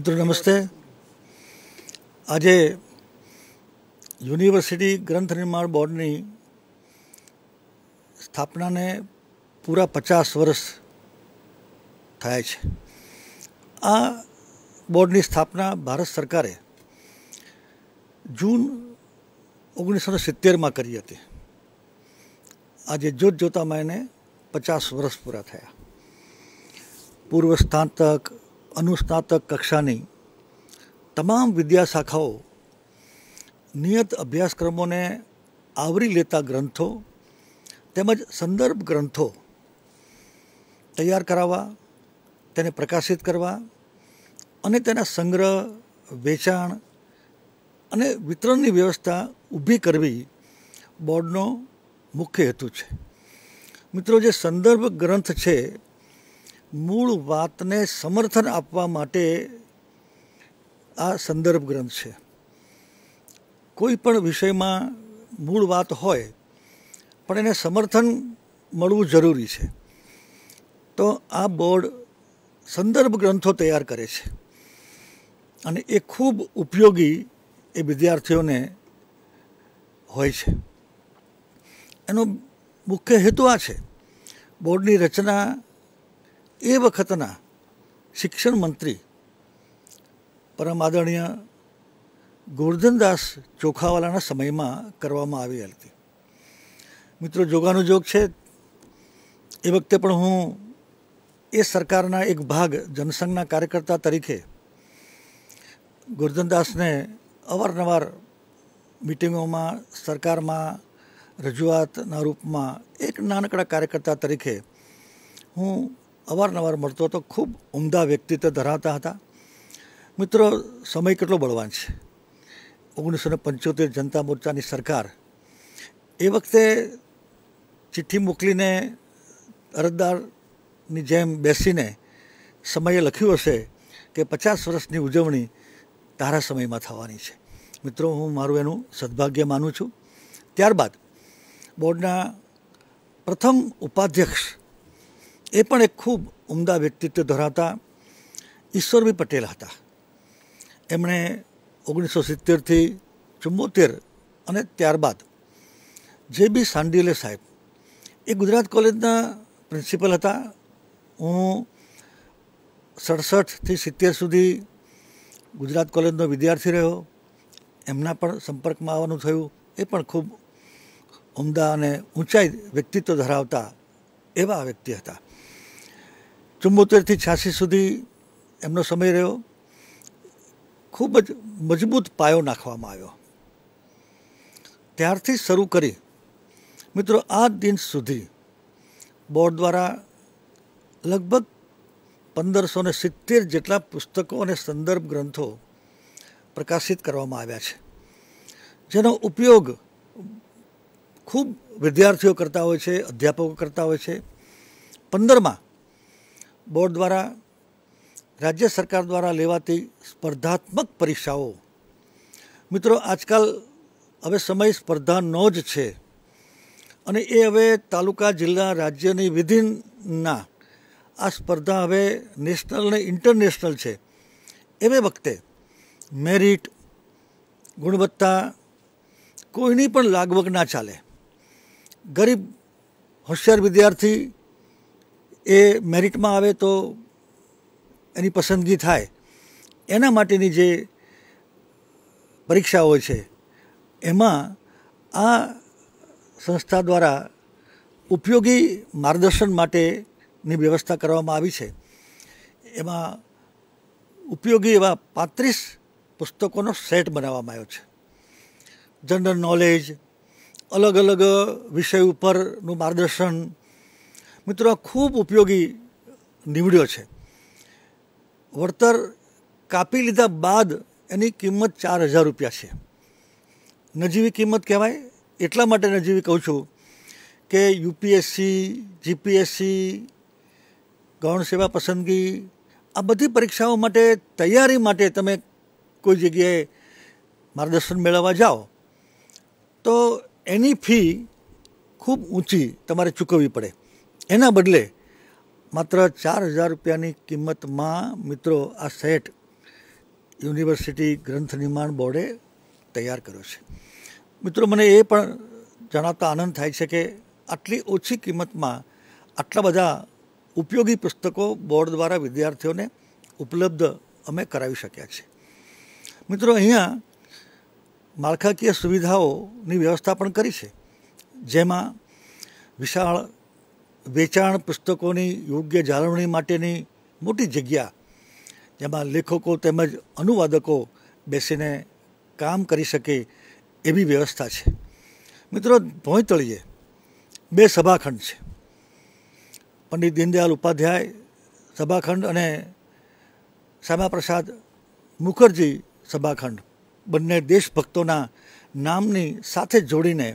મિત્રો નમસ્તે આજે યુનિવર્સિટી ગ્રંથ નિર્માણ બોર્ડની સ્થાપનાને પૂરા પચાસ વર્ષ થાય છે આ બોર્ડની સ્થાપના ભારત સરકારે જૂન ઓગણીસો સિત્તેરમાં કરી હતી આજે જોત જોતામાં એને પચાસ વર્ષ પૂરા થયા પૂર્વ સ્થાન તક અનુસ્નાતક કક્ષાની તમામ વિદ્યાશાખાઓ નિયત અભ્યાસક્રમોને આવરી લેતા ગ્રંથો તેમજ સંદર્ભ ગ્રંથો તૈયાર કરાવવા તેને પ્રકાશિત કરવા અને તેના સંગ્રહ વેચાણ અને વિતરણની વ્યવસ્થા ઊભી કરવી બોર્ડનો મુખ્ય હેતુ છે મિત્રો જે સંદર્ભ ગ્રંથ છે મૂળ વાતને સમર્થન આપવા માટે આ સંદર્ભ ગ્રંથ છે કોઈ પણ વિષયમાં મૂળ વાત હોય પણ એને સમર્થન મળવું જરૂરી છે તો આ બોર્ડ સંદર્ભ ગ્રંથો તૈયાર કરે છે અને એ ખૂબ ઉપયોગી એ વિદ્યાર્થીઓને હોય છે એનો મુખ્ય હેતુ આ છે બોર્ડની રચના એ વખતના શિક્ષણ મંત્રી પરમ આદરણીય ગોરધનદાસ ચોખાવાલાના સમયમાં કરવામાં આવી હતી મિત્રો જોગ છે એ વખતે પણ હું એ સરકારના એક ભાગ જનસંઘના કાર્યકર્તા તરીકે ગોરધનદાસને અવારનવાર મિટિંગોમાં સરકારમાં રજૂઆતના રૂપમાં એક નાનકડા કાર્યકર્તા તરીકે હું અવારનવાર મળતો હતો ખૂબ ઉમદા વ્યક્તિત્વ ધરાવતા હતા મિત્રો સમય કેટલો બળવાન છે ઓગણીસો ને પંચોતેર જનતા મોરચાની સરકાર એ વખતે ચિઠ્ઠી મોકલીને અરજદારની જેમ બેસીને સમયે લખ્યું હશે કે પચાસ વર્ષની ઉજવણી તારા સમયમાં થવાની છે મિત્રો હું મારું એનું સદભાગ્ય માનું છું ત્યારબાદ બોર્ડના પ્રથમ ઉપાધ્યક્ષ એ પણ એક ખૂબ ઉમદા વ્યક્તિત્વ ધરાવતા ઈશ્વરભાઈ પટેલ હતા એમણે ઓગણીસો સિત્તેરથી ચુંમોતેર અને ત્યારબાદ જે બી સાંડિલે સાહેબ એ ગુજરાત કોલેજના પ્રિન્સિપલ હતા હું સડસઠથી સિત્તેર સુધી ગુજરાત કોલેજનો વિદ્યાર્થી રહ્યો એમના પણ સંપર્કમાં આવવાનું થયું એ પણ ખૂબ ઉમદા અને ઊંચાઈ વ્યક્તિત્વ ધરાવતા એવા વ્યક્તિ હતા ચુમ્મોતેરથી છ્યાસી સુધી એમનો સમય રહ્યો ખૂબ જ મજબૂત પાયો નાખવામાં આવ્યો ત્યારથી શરૂ કરી મિત્રો આ દિન સુધી બોર્ડ દ્વારા લગભગ પંદરસો ને સિત્તેર જેટલા પુસ્તકો અને સંદર્ભ ગ્રંથો પ્રકાશિત કરવામાં આવ્યા છે જેનો ઉપયોગ ખૂબ વિદ્યાર્થીઓ કરતા હોય છે અધ્યાપકો કરતા હોય છે પંદરમાં બોર્ડ દ્વારા રાજ્ય સરકાર દ્વારા લેવાતી સ્પર્ધાત્મક પરીક્ષાઓ મિત્રો આજકાલ હવે સમય સ્પર્ધાનો જ છે અને એ હવે તાલુકા જિલ્લા રાજ્યની વિધિનના આ સ્પર્ધા હવે નેશનલ અને ઇન્ટરનેશનલ છે એવે વખતે મેરિટ ગુણવત્તા કોઈની પણ લાગવગ ના ચાલે ગરીબ હોશિયાર વિદ્યાર્થી એ મેરિટમાં આવે તો એની પસંદગી થાય એના માટેની જે પરીક્ષાઓ છે એમાં આ સંસ્થા દ્વારા ઉપયોગી માર્ગદર્શન માટેની વ્યવસ્થા કરવામાં આવી છે એમાં ઉપયોગી એવા પાંત્રીસ પુસ્તકોનો સેટ બનાવવામાં આવ્યો છે જનરલ નોલેજ અલગ અલગ વિષય ઉપરનું માર્ગદર્શન મિત્રો ખૂબ ઉપયોગી નીવડ્યો છે વળતર કાપી લીધા બાદ એની કિંમત ચાર હજાર રૂપિયા છે નજીવી કિંમત કહેવાય એટલા માટે નજીવી કહું છું કે યુપીએસસી જીપીએસસી ગૌણ સેવા પસંદગી આ બધી પરીક્ષાઓ માટે તૈયારી માટે તમે કોઈ જગ્યાએ માર્ગદર્શન મેળવવા જાઓ તો એની ફી ખૂબ ઊંચી તમારે ચૂકવવી પડે એના બદલે માત્ર ચાર હજાર રૂપિયાની કિંમતમાં મિત્રો આ સેટ યુનિવર્સિટી ગ્રંથ નિર્માણ બોર્ડે તૈયાર કર્યો છે મિત્રો મને એ પણ જણાવતા આનંદ થાય છે કે આટલી ઓછી કિંમતમાં આટલા બધા ઉપયોગી પુસ્તકો બોર્ડ દ્વારા વિદ્યાર્થીઓને ઉપલબ્ધ અમે કરાવી શક્યા છીએ મિત્રો અહીંયા માળખાકીય સુવિધાઓની વ્યવસ્થા પણ કરી છે જેમાં વિશાળ વેચાણ પુસ્તકોની યોગ્ય જાળવણી માટેની મોટી જગ્યા જેમાં લેખકો તેમજ અનુવાદકો બેસીને કામ કરી શકે એવી વ્યવસ્થા છે મિત્રો ભોંયતળીએ બે સભાખંડ છે પંડિત દીનદયાલ ઉપાધ્યાય સભાખંડ અને શ્યામાપ્રસાદ મુખર્જી સભાખંડ બંને દેશભક્તોના નામની સાથે જોડીને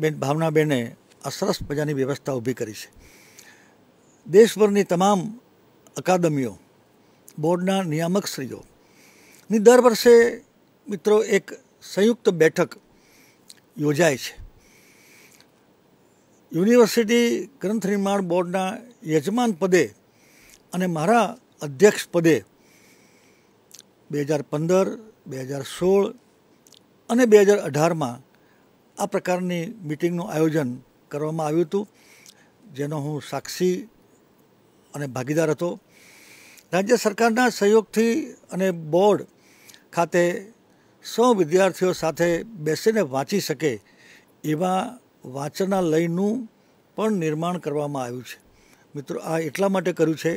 બેન ભાવનાબેને અસરસ સરસ મજાની વ્યવસ્થા ઊભી કરી છે દેશભરની તમામ અકાદમીઓ બોર્ડના નિયામકશ્રીઓની દર વર્ષે મિત્રો એક સંયુક્ત બેઠક યોજાય છે યુનિવર્સિટી ગ્રંથ નિર્માણ બોર્ડના યજમાન પદે અને મારા અધ્યક્ષ પદે બે હજાર પંદર બે હજાર સોળ અને બે હજાર અઢારમાં આ પ્રકારની મિટિંગનું આયોજન કરવામાં આવ્યું હતું જેનો હું સાક્ષી અને ભાગીદાર હતો રાજ્ય સરકારના સહયોગથી અને બોર્ડ ખાતે સૌ વિદ્યાર્થીઓ સાથે બેસીને વાંચી શકે એવા વાંચનાલયનું પણ નિર્માણ કરવામાં આવ્યું છે મિત્રો આ એટલા માટે કર્યું છે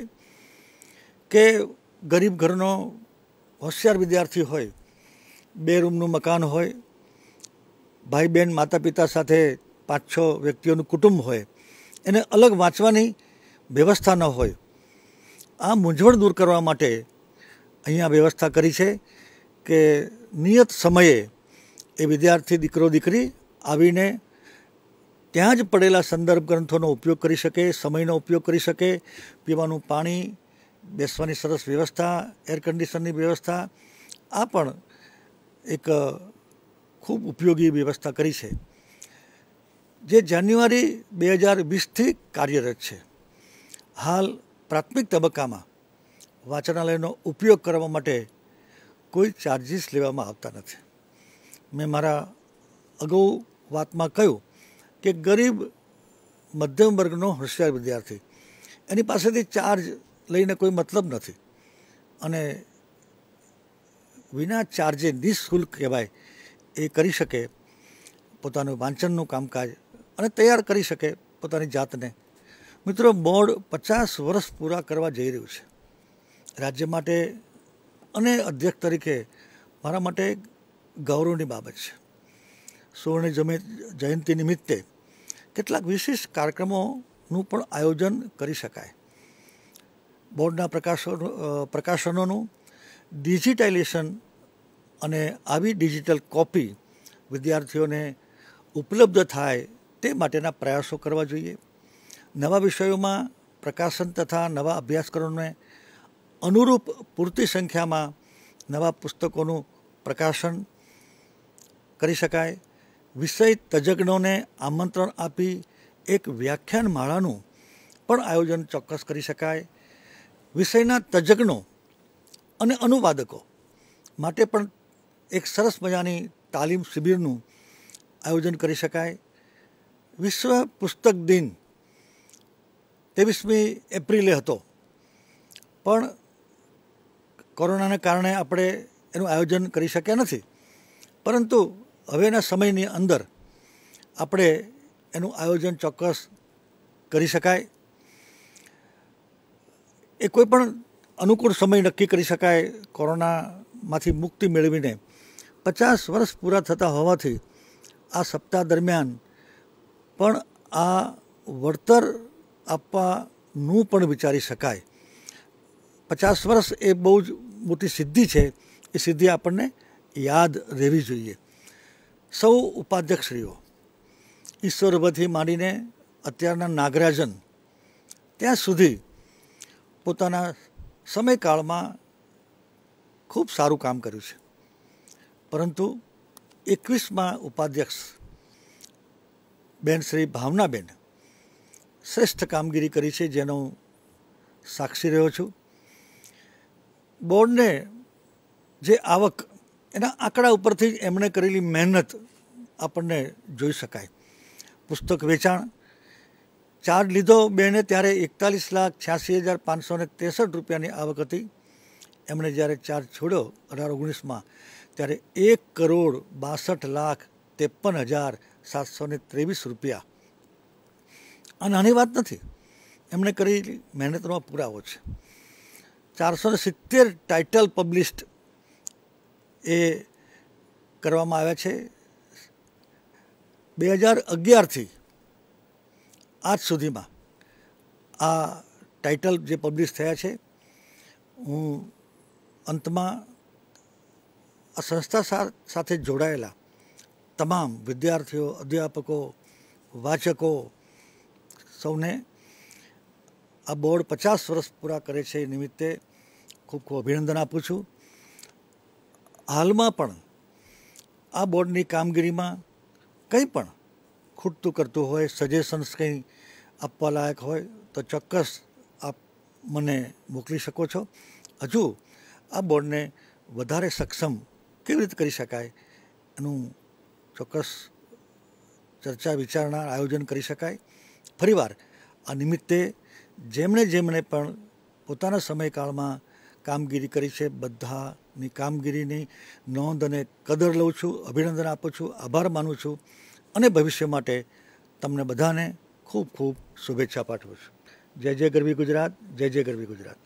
કે ગરીબ ઘરનો હોશિયાર વિદ્યાર્થી હોય બે રૂમનું મકાન હોય ભાઈ બહેન માતા પિતા સાથે પાંચ છ વ્યક્તિઓનું કુટુંબ હોય એને અલગ વાંચવાની વ્યવસ્થા ન હોય આ મૂંઝવણ દૂર કરવા માટે અહીંયા વ્યવસ્થા કરી છે કે નિયત સમયે એ વિદ્યાર્થી દીકરો દીકરી આવીને ત્યાં જ પડેલા સંદર્ભ ગ્રંથોનો ઉપયોગ કરી શકે સમયનો ઉપયોગ કરી શકે પીવાનું પાણી બેસવાની સરસ વ્યવસ્થા એર કન્ડિશનની વ્યવસ્થા આ પણ એક ખૂબ ઉપયોગી વ્યવસ્થા કરી છે જે જાન્યુઆરી બે હજાર વીસથી કાર્યરત છે હાલ પ્રાથમિક તબક્કામાં વાંચનાલયનો ઉપયોગ કરવા માટે કોઈ ચાર્જીસ લેવામાં આવતા નથી મેં મારા અગાઉ વાતમાં કહ્યું કે ગરીબ મધ્યમ વર્ગનો હોશિયાર વિદ્યાર્થી એની પાસેથી ચાર્જ લઈને કોઈ મતલબ નથી અને વિના ચાર્જે નિઃશુલ્ક કહેવાય એ કરી શકે પોતાનું વાંચનનું કામકાજ અને તૈયાર કરી શકે પોતાની જાતને મિત્રો બોર્ડ પચાસ વર્ષ પૂરા કરવા જઈ રહ્યું છે રાજ્ય માટે અને અધ્યક્ષ તરીકે મારા માટે ગૌરવની બાબત છે સુવર્ણ જમે જયંતિ નિમિત્તે કેટલાક વિશિષ્ટ કાર્યક્રમોનું પણ આયોજન કરી શકાય બોર્ડના પ્રકાશો પ્રકાશનોનું ડિજિટાઇલેશન અને આવી ડિજિટલ કોપી વિદ્યાર્થીઓને ઉપલબ્ધ થાય તે માટેના પ્રયાસો કરવા જોઈએ નવા વિષયોમાં પ્રકાશન તથા નવા અભ્યાસક્રમોને અનુરૂપ પૂરતી સંખ્યામાં નવા પુસ્તકોનું પ્રકાશન કરી શકાય વિષય તજજ્ઞોને આમંત્રણ આપી એક વ્યાખ્યાન માળાનું પણ આયોજન ચોક્કસ કરી શકાય વિષયના તજજ્ઞો અને અનુવાદકો માટે પણ એક સરસ મજાની તાલીમ શિબિરનું આયોજન કરી શકાય વિશ્વ પુસ્તક દિન ત્રેવીસમી એપ્રિલે હતો પણ કોરોનાને કારણે આપણે એનું આયોજન કરી શક્યા નથી પરંતુ હવેના સમયની અંદર આપણે એનું આયોજન ચોક્કસ કરી શકાય એ કોઈ પણ અનુકૂળ સમય નક્કી કરી શકાય કોરોનામાંથી મુક્તિ મેળવીને પચાસ વર્ષ પૂરા થતા હોવાથી આ સપ્તાહ દરમિયાન પણ આ વળતર આપવાનું પણ વિચારી શકાય પચાસ વર્ષ એ બહુ જ મોટી સિદ્ધિ છે એ સિદ્ધિ આપણને યાદ રહેવી જોઈએ સૌ ઉપાધ્યક્ષશ્રીઓ ઈશ્વરભથી માંડીને અત્યારના નાગરાજન ત્યાં સુધી પોતાના સમયકાળમાં ખૂબ સારું કામ કર્યું છે પરંતુ એકવીસમાં ઉપાધ્યક્ષ બેન શ્રી ભાવનાબેન શ્રેષ્ઠ કામગીરી કરી છે જેનો સાક્ષી રહ્યો છું બોર્ડને જે આવક એના આંકડા ઉપરથી એમણે કરેલી મહેનત આપણને જોઈ શકાય પુસ્તક વેચાણ ચાર્જ લીધો બેને ત્યારે એકતાલીસ લાખ છ્યાસી હજાર પાંચસો ને ત્રેસઠ રૂપિયાની આવક હતી એમણે જ્યારે ચાર્જ છોડ્યો અઢાર ઓગણીસમાં ત્યારે એક કરોડ બાસઠ લાખ ત્રેપન હજાર સાતસો ને ત્રેવીસ રૂપિયા આ નાની વાત નથી એમણે કરેલી મહેનતનો પુરાવો છે ચારસો ને સિત્તેર ટાઇટલ પબ્લિશ્ડ એ કરવામાં આવ્યા છે બે હજાર અગિયારથી આજ સુધીમાં આ ટાઇટલ જે પબ્લિશ થયા છે હું અંતમાં આ સંસ્થા સાથે જોડાયેલા તમામ વિદ્યાર્થીઓ અધ્યાપકો વાચકો સૌને આ બોર્ડ પચાસ વર્ષ પૂરા કરે છે એ નિમિત્તે ખૂબ ખૂબ અભિનંદન આપું છું હાલમાં પણ આ બોર્ડની કામગીરીમાં કંઈ પણ ખૂટતું કરતું હોય સજેશન્સ કંઈ આપવા લાયક હોય તો ચોક્કસ આપ મને મોકલી શકો છો હજુ આ બોર્ડને વધારે સક્ષમ કેવી રીતે કરી શકાય એનું ચોક્કસ ચર્ચા વિચારણા આયોજન કરી શકાય ફરીવાર આ નિમિત્તે જેમણે જેમણે પણ પોતાના સમયકાળમાં કામગીરી કરી છે બધાની કામગીરીની નોંધ અને કદર લઉં છું અભિનંદન આપું છું આભાર માનું છું અને ભવિષ્ય માટે તમને બધાને ખૂબ ખૂબ શુભેચ્છા પાઠવું છું જય જય ગરવી ગુજરાત જય જય ગરવી ગુજરાત